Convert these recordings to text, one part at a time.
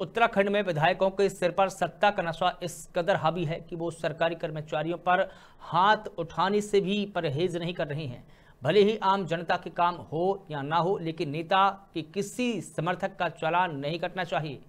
उत्तराखंड में विधायकों के सिर पर सत्ता का नशा इस कदर हावी है कि वो सरकारी कर्मचारियों पर हाथ उठाने से भी परहेज नहीं कर रहे हैं भले ही आम जनता के काम हो या ना हो लेकिन नेता के किसी समर्थक का चालान नहीं कटना चाहिए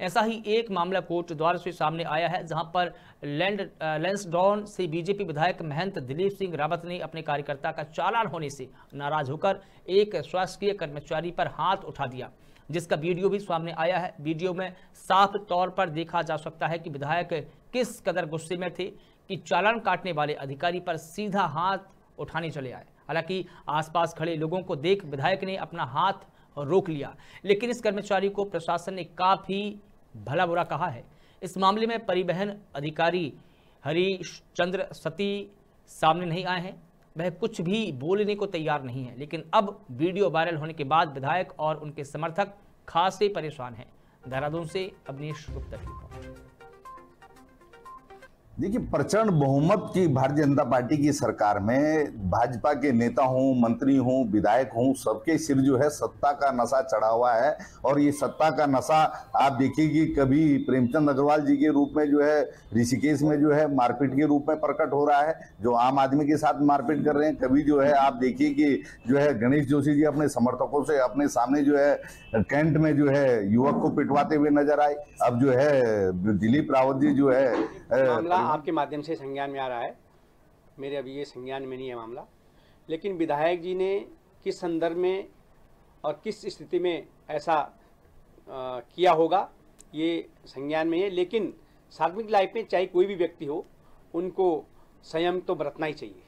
ऐसा ही एक मामला कोर्ट द्वारा से सामने आया है जहां पर लैंड लेंसडॉन से बीजेपी विधायक महंत दिलीप सिंह रावत ने अपने कार्यकर्ता का चालान होने से नाराज होकर एक शासकीय कर्मचारी पर हाथ उठा दिया जिसका वीडियो भी सामने आया है वीडियो में साफ तौर पर देखा जा सकता है कि विधायक किस कदर गुस्से में थे कि चालान काटने वाले अधिकारी पर सीधा हाथ उठाने चले आए हालांकि आसपास खड़े लोगों को देख विधायक ने अपना हाथ रोक लिया लेकिन इस कर्मचारी को प्रशासन ने काफ़ी भला बुरा कहा है इस मामले में परिवहन अधिकारी चंद्र सती सामने नहीं आए हैं वह कुछ भी बोलने को तैयार नहीं है लेकिन अब वीडियो वायरल होने के बाद विधायक और उनके समर्थक खासे परेशान हैं देहरादून से अवनीश गुप्ता की देखिए प्रचंड बहुमत की भारतीय जनता पार्टी की सरकार में भाजपा के नेता हूं मंत्री हूं विधायक हूं सबके सिर जो है सत्ता का नशा चढ़ा हुआ है और ये सत्ता का नशा आप देखिए कि कभी प्रेमचंद अग्रवाल जी के रूप में जो है ऋषिकेश में जो है मारपीट के रूप में प्रकट हो रहा है जो आम आदमी के साथ मारपीट कर रहे हैं कभी जो है आप देखिए कि जो है गणेश जोशी जी अपने समर्थकों से अपने सामने जो है कैंट में जो है युवक को पिटवाते हुए नजर आए अब जो है दिलीप रावत जी जो है हम्म। आपके माध्यम से संज्ञान में आ रहा है मेरे अभी ये संज्ञान में नहीं है मामला लेकिन विधायक जी ने किस संदर्भ में और किस स्थिति में ऐसा आ, किया होगा ये संज्ञान में है लेकिन सार्वजनिक लाइफ में चाहे कोई भी व्यक्ति हो उनको संयम तो बरतना ही चाहिए